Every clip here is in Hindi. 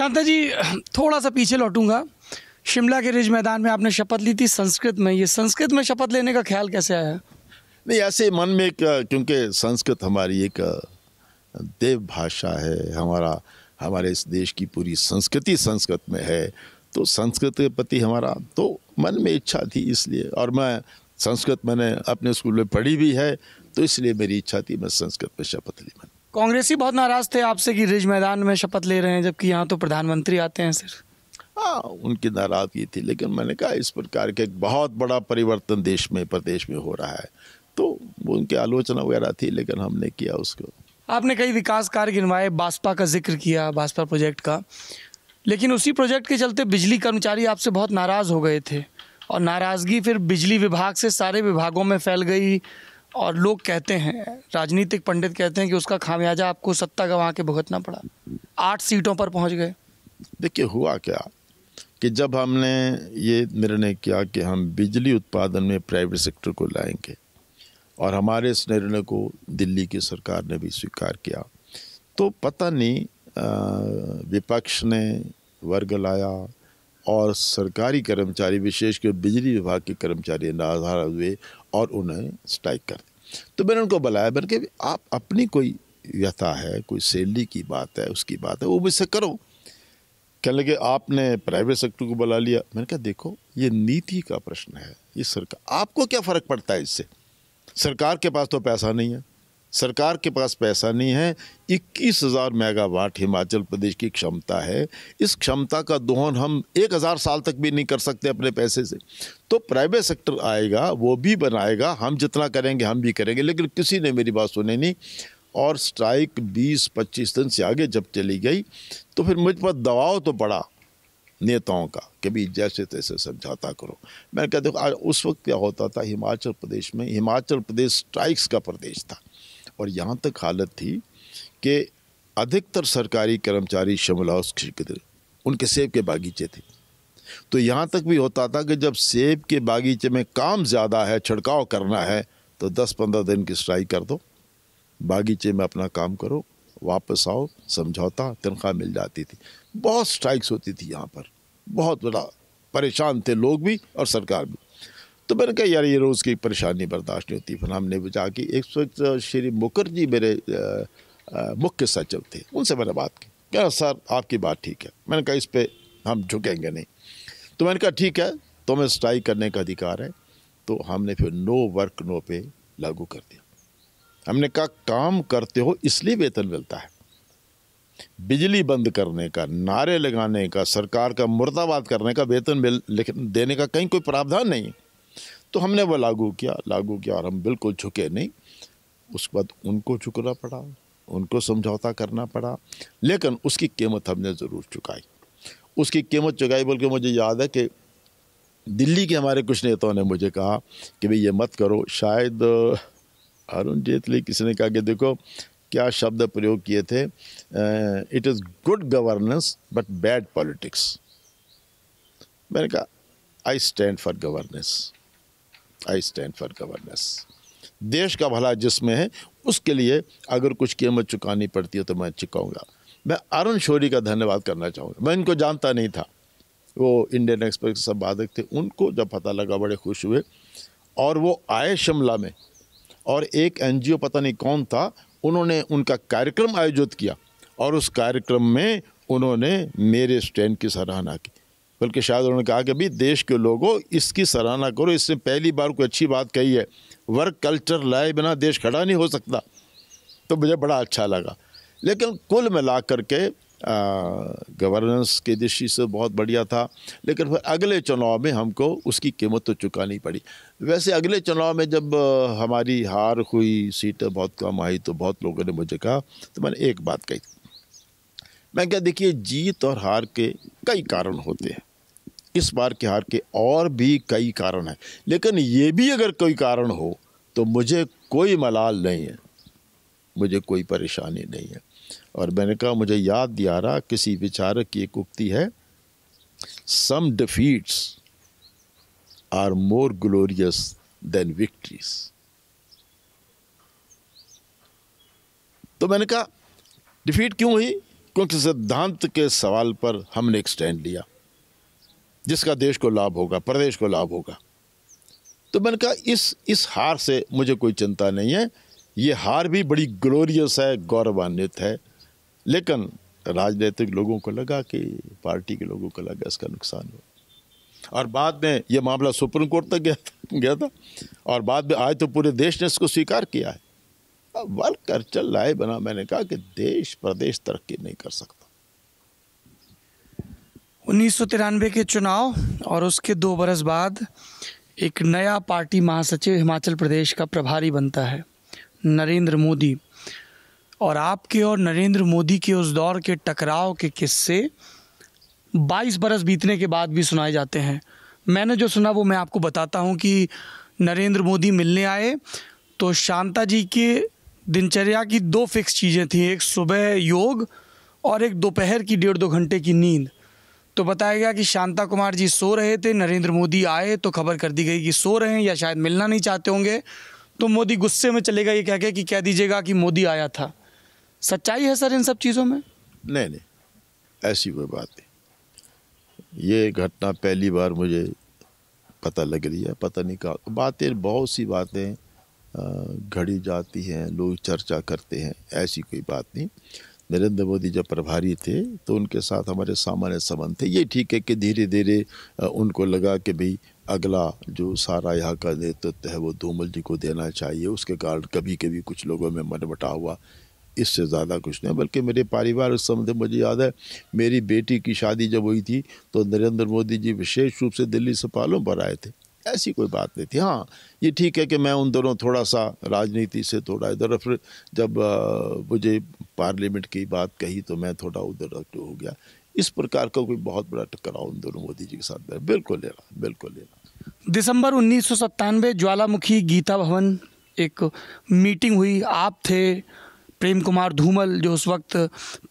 शांता जी थोड़ा सा पीछे लौटूंगा शिमला के रिज मैदान में आपने शपथ ली थी संस्कृत में ये संस्कृत में शपथ लेने का ख्याल कैसे आया नहीं ऐसे मन में एक क्योंकि संस्कृत हमारी एक देव भाषा है हमारा हमारे इस देश की पूरी संस्कृति संस्कृत में है तो संस्कृत के प्रति हमारा तो मन में इच्छा थी इसलिए और मैं संस्कृत मैंने अपने स्कूल में पढ़ी भी है तो इसलिए मेरी इच्छा थी मैं संस्कृत में शपथ ली मैंने कांग्रेसी बहुत नाराज थे आपसे कि रिज मैदान में शपथ ले रहे हैं जबकि यहाँ तो प्रधानमंत्री आते हैं सर हाँ उनकी नाराजगी थी लेकिन मैंने कहा इस प्रकार के एक बहुत बड़ा परिवर्तन देश में प्रदेश में हो रहा है तो उनकी आलोचना वगैरह थी लेकिन हमने किया उसको आपने कई विकास कार्य गिनवाए बासपा का जिक्र किया बासपा प्रोजेक्ट का लेकिन उसी प्रोजेक्ट के चलते बिजली कर्मचारी आपसे बहुत नाराज़ हो गए थे और नाराज़गी फिर बिजली विभाग से सारे विभागों में फैल गई और लोग कहते हैं राजनीतिक पंडित कहते हैं कि उसका खामियाजा आपको सत्ता गवा के भुगतना पड़ा आठ सीटों पर पहुंच गए देखिए हुआ क्या कि जब हमने ये निर्णय किया कि हम बिजली उत्पादन में प्राइवेट सेक्टर को लाएंगे और हमारे इस निर्णय को दिल्ली की सरकार ने भी स्वीकार किया तो पता नहीं विपक्ष ने वर्ग लाया और सरकारी कर्मचारी विशेष कर बिजली विभाग के कर्मचारी नाराज हुए और उन्हें स्ट्राइक कर तो मैंने उनको बुलाया मैंने कहा आप अपनी कोई व्यथा है कोई सैलरी की बात है उसकी बात है वो मुझसे करो कहने लगे आपने प्राइवेट सेक्टर को बुला लिया मैंने कहा देखो ये नीति का प्रश्न है ये सरकार आपको क्या फ़र्क पड़ता है इससे सरकार के पास तो पैसा नहीं है सरकार के पास पैसा नहीं है इक्कीस हज़ार मेगावाट हिमाचल प्रदेश की क्षमता है इस क्षमता का दोहन हम एक हज़ार साल तक भी नहीं कर सकते अपने पैसे से तो प्राइवेट सेक्टर आएगा वो भी बनाएगा हम जितना करेंगे हम भी करेंगे लेकिन किसी ने मेरी बात सुनी नहीं और स्ट्राइक 20-25 दिन से आगे जब चली गई तो फिर मुझ पर दबाव तो पड़ा नेताओं का कि भी जैसे तैसे समझाता करो मैंने कहा देखो उस वक्त क्या होता था हिमाचल प्रदेश में हिमाचल प्रदेश स्ट्राइक्स का प्रदेश था और यहाँ तक हालत थी कि अधिकतर सरकारी कर्मचारी शमल हाउस उनके सेब के बागीचे थे तो यहाँ तक भी होता था कि जब सेब के बागीचे में काम ज़्यादा है छिड़काव करना है तो 10-15 दिन की स्ट्राइक कर दो बागीचे में अपना काम करो वापस आओ समझौता तनख्वाह मिल जाती थी बहुत स्ट्राइक्स होती थी यहाँ पर बहुत बड़ा परेशान थे लोग भी और सरकार भी तो मैंने कहा यार ये रोज़ की परेशानी बर्दाश्त नहीं होती फिर हमने बुझा कि एक वक्त श्री मुखर्जी मेरे मुख्य सचिव थे उनसे मैंने बात की क्या सर आपकी बात ठीक है मैंने कहा इस पर हम झुकेंगे नहीं तो मैंने कहा ठीक है तुम्हें हमें स्ट्राइक करने का अधिकार है तो हमने फिर नो वर्क नो पे लागू कर दिया हमने कहा काम करते हो इसलिए वेतन मिलता है बिजली बंद करने का नारे लगाने का सरकार का मुर्दाबाद करने का वेतन मिल देने का कहीं कोई प्रावधान नहीं है तो हमने वह लागू किया लागू किया और हम बिल्कुल झुके नहीं उसके बाद उनको झुकना पड़ा उनको समझौता करना पड़ा लेकिन उसकी कीमत हमने ज़रूर चुकाई उसकी कीमत चुकाई बल्कि मुझे याद है कि दिल्ली के हमारे कुछ नेताओं ने मुझे कहा कि भाई ये मत करो शायद अरुण जेटली किसी ने कहा कि देखो क्या शब्द प्रयोग किए थे it is good governance but bad politics मैंने कहा I stand for governance I stand for governance देश का भला जिसमें है उसके लिए अगर कुछ कीमत चुकानी पड़ती है तो मैं चुकाऊंगा मैं अरुण शोरी का धन्यवाद करना चाहूँगा मैं इनको जानता नहीं था वो इंडियन एक्सप्रेस के संपादक थे उनको जब पता लगा बड़े खुश हुए और वो आए शिमला में और एक एन पता नहीं कौन था उन्होंने उनका कार्यक्रम आयोजित किया और उस कार्यक्रम में उन्होंने मेरे स्टैंड की सराहना की बल्कि शायद उन्होंने कहा कि भाई देश के लोगों इसकी सराहना करो इससे पहली बार कोई अच्छी बात कही है वर्क कल्चर लाए बिना देश खड़ा नहीं हो सकता तो मुझे बड़ा अच्छा लगा लेकिन कुल मिला के गवर्नेंस के दृष्टि से बहुत बढ़िया था लेकिन फिर अगले चुनाव में हमको उसकी कीमत तो चुकानी पड़ी वैसे अगले चुनाव में जब हमारी हार हुई सीटें बहुत कम आई तो बहुत लोगों ने मुझे कहा तो मैंने एक बात कही मैं क्या देखिए जीत और हार के कई कारण होते हैं इस बार की हार के और भी कई कारण हैं लेकिन ये भी अगर कोई कारण हो तो मुझे कोई मलाल नहीं है मुझे कोई परेशानी नहीं है और मैंने कहा मुझे याद दिया रहा किसी विचारक की एक उक्ति है some defeats are more glorious than victories तो मैंने कहा डिफीट क्यों हुई क्योंकि सिद्धांत के सवाल पर हमने एक स्टैंड लिया जिसका देश को लाभ होगा प्रदेश को लाभ होगा तो मैंने कहा इस इस हार से मुझे कोई चिंता नहीं है ये हार भी बड़ी ग्लोरियस है गौरवान्वित है लेकिन राजनीतिक लोगों को लगा कि पार्टी के लोगों को लगा इसका नुकसान हुआ और बाद में ये मामला सुप्रीम कोर्ट तक गया था गया था और बाद में आज तो पूरे देश ने इसको स्वीकार किया है वर्क कल्चर लाए बना मैंने कहा कि देश प्रदेश तरक्की नहीं कर सकता उन्नीस के चुनाव और उसके दो बरस बाद एक नया पार्टी महासचिव हिमाचल प्रदेश का प्रभारी बनता है नरेंद्र मोदी और आपके और नरेंद्र मोदी के उस दौर के टकराव के किस्से 22 बरस बीतने के बाद भी सुनाए जाते हैं मैंने जो सुना वो मैं आपको बताता हूँ कि नरेंद्र मोदी मिलने आए तो शांता जी के दिनचर्या की दो फिक्स चीज़ें थी एक सुबह योग और एक दोपहर की डेढ़ दो घंटे की नींद तो बताया गया कि शांता कुमार जी सो रहे थे नरेंद्र मोदी आए तो खबर कर दी गई कि सो रहे हैं या शायद मिलना नहीं चाहते होंगे तो मोदी गुस्से में चलेगा ये कह के कि कह दीजिएगा कि मोदी आया था सच्चाई है सर इन सब चीज़ों में नहीं नहीं ऐसी कोई बात नहीं ये घटना पहली बार मुझे पता लग रही है पता नहीं कहा बातें बहुत सी बातें घड़ी जाती हैं लोग चर्चा करते हैं ऐसी कोई बात नहीं नरेंद्र मोदी जब प्रभारी थे तो उनके साथ हमारे सामान्य संबंध थे ये ठीक है कि धीरे धीरे उनको लगा कि भाई अगला जो सारा यहाँ का नेतृत्व है वो धूमल जी को देना चाहिए उसके कारण कभी कभी कुछ लोगों में मन बटा हुआ इससे ज़्यादा कुछ नहीं बल्कि मेरे पारिवारिक उस समय मुझे याद है मेरी बेटी की शादी जब हुई थी तो नरेंद्र मोदी जी विशेष रूप से दिल्ली से पालों पर आए थे ऐसी कोई बात नहीं थी हाँ ये ठीक है कि मैं उन दोनों थोड़ा सा राजनीति से थोड़ा इधर फिर जब मुझे पार्लियामेंट की बात कही तो मैं थोड़ा उधर हो गया इस प्रकार का कोई बहुत बड़ा टकराव उन दोनों मोदी जी के साथ में बिल्कुल लेना बिल्कुल लेना दिसंबर उन्नीस ज्वालामुखी गीता भवन एक मीटिंग हुई आप थे प्रेम कुमार धूमल जो उस वक्त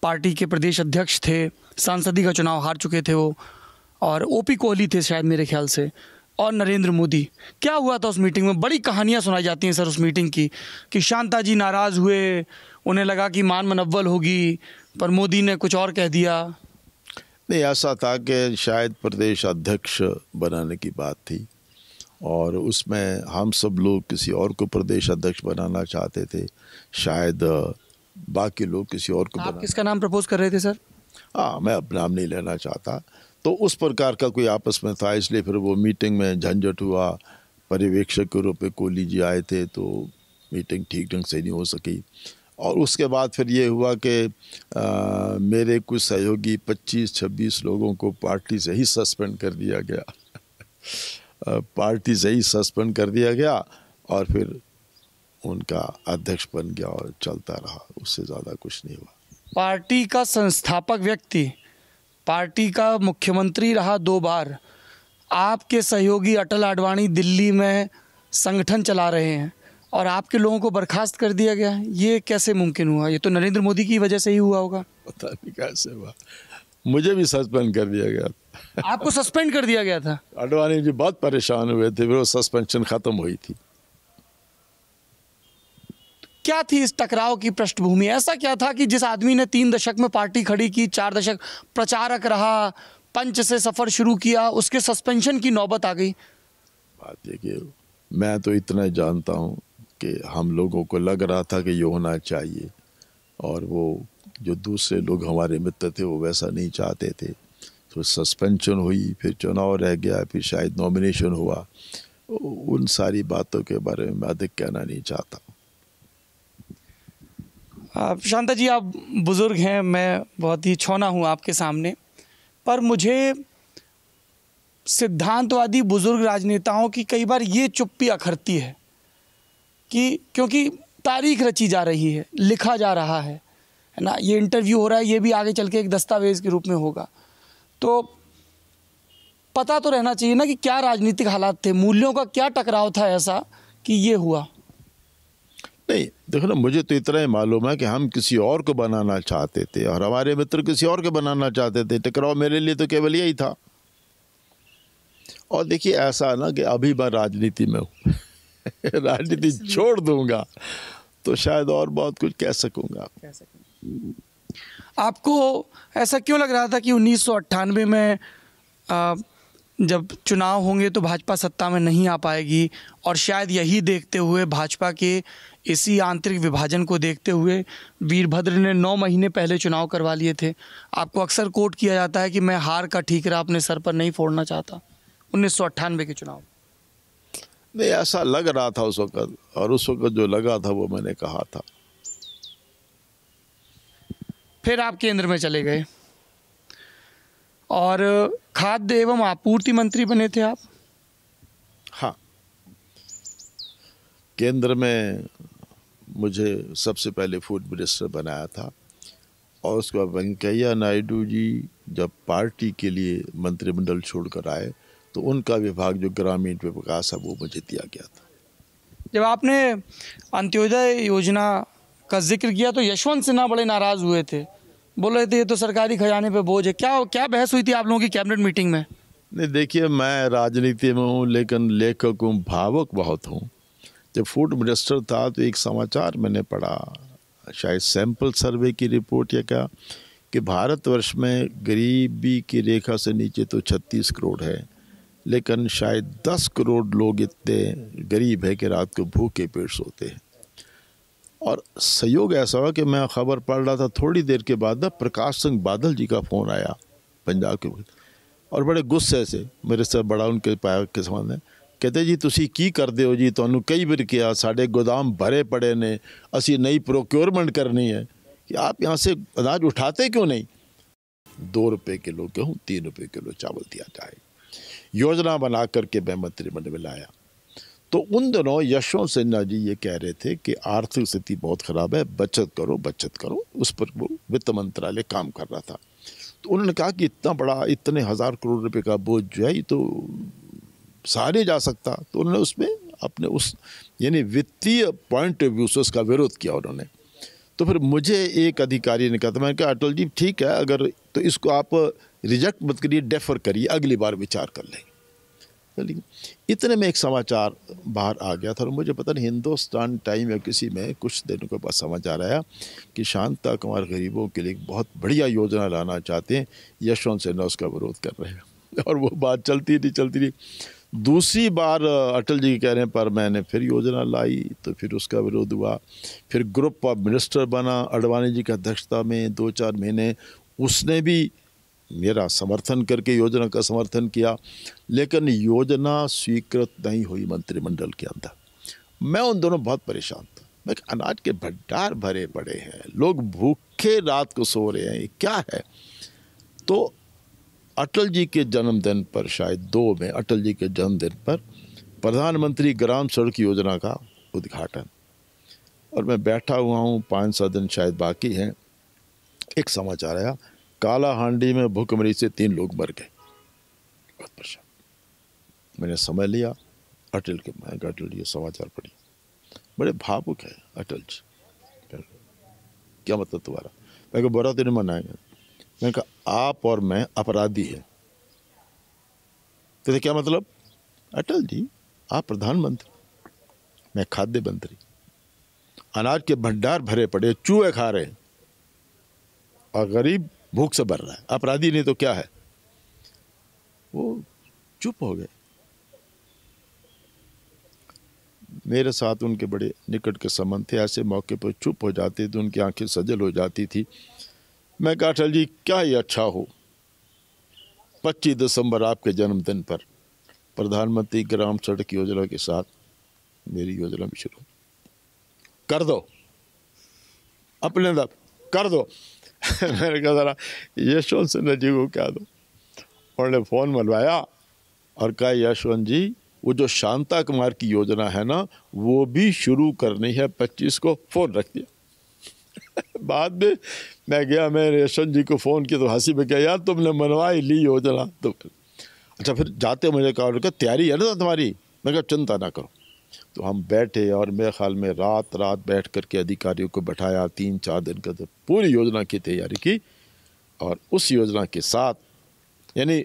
पार्टी के प्रदेश अध्यक्ष थे सांसदी का चुनाव हार चुके थे वो और ओपी कोहली थे शायद मेरे ख्याल से और नरेंद्र मोदी क्या हुआ था उस मीटिंग में बड़ी कहानियाँ सुनाई जाती हैं सर उस मीटिंग की कि शांता जी नाराज़ हुए उन्हें लगा कि मान मनव्वल होगी पर मोदी ने कुछ और कह दिया नहीं ऐसा था कि शायद प्रदेश अध्यक्ष बनाने की बात थी और उसमें हम सब लोग किसी और को प्रदेश अध्यक्ष बनाना चाहते थे शायद बाकी लोग किसी और को आप किसका नाम प्रपोज कर रहे थे सर हाँ मैं अब नाम नहीं लेना चाहता तो उस प्रकार का कोई आपस में था इसलिए फिर वो मीटिंग में झंझट हुआ पर्यवेक्षक के रूप में कोहली जी आए थे तो मीटिंग ठीक ढंग से नहीं हो सकी और उसके बाद फिर ये हुआ कि मेरे कुछ सहयोगी 25-26 लोगों को पार्टी से ही सस्पेंड कर दिया गया पार्टी से ही सस्पेंड कर दिया गया और फिर उनका अध्यक्ष बन गया और चलता रहा उससे ज़्यादा कुछ नहीं हुआ पार्टी का संस्थापक व्यक्ति पार्टी का मुख्यमंत्री रहा दो बार आपके सहयोगी अटल आडवाणी दिल्ली में संगठन चला रहे हैं और आपके लोगों को बर्खास्त कर दिया गया ये कैसे मुमकिन हुआ ये तो नरेंद्र मोदी की वजह से ही हुआ होगा पता नहीं कैसे हुआ मुझे भी सस्पेंड कर दिया गया आपको सस्पेंड कर दिया गया था आडवाणी जी बहुत परेशान हुए थे फिर वो सस्पेंशन ख़त्म हुई थी क्या थी इस टकराव की पृष्ठभूमि ऐसा क्या था कि जिस आदमी ने तीन दशक में पार्टी खड़ी की चार दशक प्रचारक रहा पंच से सफ़र शुरू किया उसके सस्पेंशन की नौबत आ गई बात देखिए मैं तो इतना जानता हूँ कि हम लोगों को लग रहा था कि ये होना चाहिए और वो जो दूसरे लोग हमारे मित्र थे वो वैसा नहीं चाहते थे तो सस्पेंशन हुई फिर चुनाव रह गया फिर शायद नॉमिनेशन हुआ उन सारी बातों के बारे में मैं अधिक कहना नहीं चाहता शांता जी आप बुज़ुर्ग हैं मैं बहुत ही छौना हूँ आपके सामने पर मुझे सिद्धांतवादी बुज़ुर्ग राजनेताओं की कई बार ये चुप्पी अखरती है कि क्योंकि तारीख रची जा रही है लिखा जा रहा है है ना ये इंटरव्यू हो रहा है ये भी आगे चल के एक दस्तावेज़ के रूप में होगा तो पता तो रहना चाहिए ना कि क्या राजनीतिक हालात थे मूल्यों का क्या टकराव था ऐसा कि ये हुआ नहीं देखो ना मुझे तो इतना ही मालूम है कि हम किसी और को बनाना चाहते थे और हमारे मित्र किसी और को बनाना चाहते थे टकराव मेरे लिए तो केवल यही था और देखिए ऐसा ना कि अभी मैं राजनीति में हूँ राजनीति अच्छा, छोड़ दूंगा तो शायद और बहुत कुछ कह सकूंगा आपको ऐसा क्यों लग रहा था कि उन्नीस में आ, जब चुनाव होंगे तो भाजपा सत्ता में नहीं आ पाएगी और शायद यही देखते हुए भाजपा के इसी आंतरिक विभाजन को देखते हुए वीरभद्र ने नौ महीने पहले चुनाव करवा लिए थे आपको अक्सर कोट किया जाता है कि मैं हार का ठीकरा अपने सर पर नहीं फोड़ना चाहता उन्नीस के चुनाव नहीं ऐसा लग रहा था उस वक़्त और उस वक़्त जो लगा था वो मैंने कहा था फिर आप केंद्र में चले गए और खाद्य एवं आपूर्ति मंत्री बने थे आप हाँ केंद्र में मुझे सबसे पहले फूड मिनिस्टर बनाया था और उसके बाद वेंकैया नायडू जी जब पार्टी के लिए मंत्रिमंडल छोड़कर आए तो उनका विभाग जो ग्रामीण विकास है वो मुझे दिया गया था जब आपने अंत्योदय योजना का जिक्र किया तो यशवंत सिन्हा बड़े नाराज़ हुए थे बोल रहे थे ये तो सरकारी खजाने पे बोझ है क्या क्या बहस हुई थी आप लोगों की कैबिनेट मीटिंग में नहीं देखिए मैं राजनीति में हूँ लेकिन लेखक हूँ भावक बहुत हूँ जब फूड मिनिस्टर था तो एक समाचार मैंने पढ़ा शायद सैंपल सर्वे की रिपोर्ट या क्या कि भारतवर्ष में गरीबी की रेखा से नीचे तो 36 करोड़ है लेकिन शायद 10 करोड़ लोग इतने गरीब है कि रात को भूखे पेट सोते हैं और सहयोग ऐसा हुआ कि मैं खबर पढ़ रहा था थोड़ी देर के बाद ना प्रकाश सिंह बादल जी का फ़ोन आया पंजाब के और बड़े गुस्से से मेरे से बड़ा उनके पाया के समान है कहते जी तुम की कर ਹੋ जी ਤੁਹਾਨੂੰ कई बार क्या साढ़े गोदाम भरे पड़े ने असी नई प्रोक्योरमेंट करनी है कि आप यहाँ से अनाज उठाते क्यों नहीं दो रुपये किलो गेहूँ तीन रुपये किलो चावल दिया जाए योजना बना करके मैं मंत्रिमंडल में लाया तो उन दिनों यशवंत सिन्हा जी ये कह रहे थे कि आर्थिक स्थिति बहुत ख़राब है बचत करो बचत करो उस पर वो वित्त मंत्रालय काम कर रहा था तो उन्होंने कहा कि इतना बड़ा इतने हज़ार करोड़ रुपए का बोझ जो है ये तो नहीं जा सकता तो उन्होंने उसमें अपने उस यानी वित्तीय पॉइंट ऑफ व्यू से उसका विरोध किया उन्होंने तो फिर मुझे एक अधिकारी ने कहा था तो मैंने कहा अटल जी ठीक है अगर तो इसको आप रिजेक्ट मत करिए डेफर करिए अगली बार विचार कर लेंगे तो लेकिन इतने में एक समाचार बाहर आ गया था और मुझे पता नहीं हिंदुस्तान टाइम या किसी में कुछ दिनों के बाद समाचार आया कि शांता कुमार गरीबों के लिए बहुत बढ़िया योजना लाना चाहते हैं यशवंत सिन्हा उसका विरोध कर रहे हैं और वो बात चलती रही चलती रही दूसरी बार अटल जी कह रहे हैं पर मैंने फिर योजना लाई तो फिर उसका विरोध हुआ फिर ग्रुप ऑफ मिनिस्टर बना अडवाणी जी की अध्यक्षता में दो चार महीने उसने भी मेरा समर्थन करके योजना का समर्थन किया लेकिन योजना स्वीकृत नहीं हुई मंत्रिमंडल के अंदर मैं उन दोनों बहुत परेशान था मैं अनाज के भंडार भरे पड़े हैं लोग भूखे रात को सो रहे हैं क्या है तो अटल जी के जन्मदिन पर शायद दो में अटल जी के जन्मदिन पर प्रधानमंत्री ग्राम सड़क योजना का उद्घाटन और मैं बैठा हुआ हूँ पाँच सात दिन शायद बाकी हैं एक समाचार आया काला हांडी में भूखमरी से तीन लोग मर गए बहुत परेशान मैंने समय लिया अटल के मैं अटल ये समाचार पढ़ी बड़े भावुक है अटल जी क्या मतलब तुम्हारा मैं बड़ा दिन मनाएंगे मैंने कहा आप और मैं अपराधी हैं तो कहते क्या मतलब अटल जी आप प्रधानमंत्री मैं खाद्य मंत्री अनाज के भंडार भरे पड़े चूहे खा रहे हैं और गरीब भूख से भर रहा है अपराधी नहीं तो क्या है वो चुप हो गए मेरे साथ उनके बड़े निकट के संबंध थे ऐसे मौके पर चुप हो जाते थे उनकी आंखें सजल हो जाती थी मैं कहा अटल जी क्या ही अच्छा हो 25 दिसंबर आपके जन्मदिन पर प्रधानमंत्री ग्राम सड़क योजना के साथ मेरी योजना भी शुरू कर दो अपने दब कर दो मैंने कहा ज़रा यशवंत सिन्हा जी को क्या दो उन्होंने फ़ोन मलवाया और कहा यशवंत जी वो जो शांता कुमार की योजना है ना वो भी शुरू करनी है पच्चीस को फ़ोन रख दिया बाद में मैं गया मैंने यशवंत जी को फ़ोन किया तो हंसी में क्या यार तुमने मनवाई ली हो जना तो अच्छा फिर जाते मुझे कहा उनका तैयारी है ना तुम्हारी मैं कहा चिंता ना करो तो हम बैठे और मेरे ख्याल में रात रात बैठ करके अधिकारियों को बैठाया तीन चार दिन का तो पूरी योजना की तैयारी की और उस योजना के साथ यानी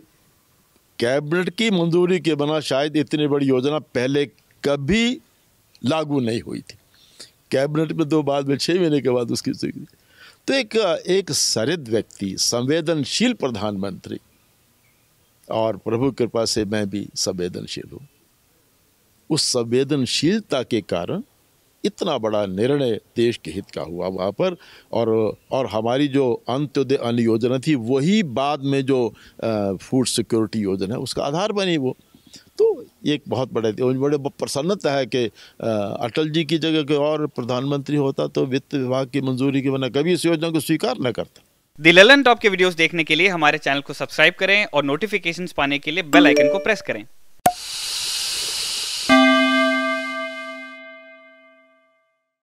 कैबिनेट की मंजूरी के बना शायद इतनी बड़ी योजना पहले कभी लागू नहीं हुई थी कैबिनेट में दो बाद में छः महीने के बाद उसकी तो एक एक सरिद व्यक्ति संवेदनशील प्रधानमंत्री और प्रभु कृपा से मैं भी संवेदनशील हूँ उस संवेदनशीलता के कारण इतना बड़ा निर्णय देश के हित का हुआ वहाँ पर और और हमारी जो अंत्योदय अन्य योजना थी वही बाद में जो फूड सिक्योरिटी योजना है उसका आधार बनी वो तो एक बहुत बड़े बड़े प्रसन्नता है कि अटल जी की जगह कोई और प्रधानमंत्री होता तो वित्त विभाग की मंजूरी के बिना कभी इस योजना को स्वीकार न करता दी ललन टॉप के वीडियोस देखने के लिए हमारे चैनल को सब्सक्राइब करें और नोटिफिकेशंस पाने के लिए बेल आइकन को प्रेस करें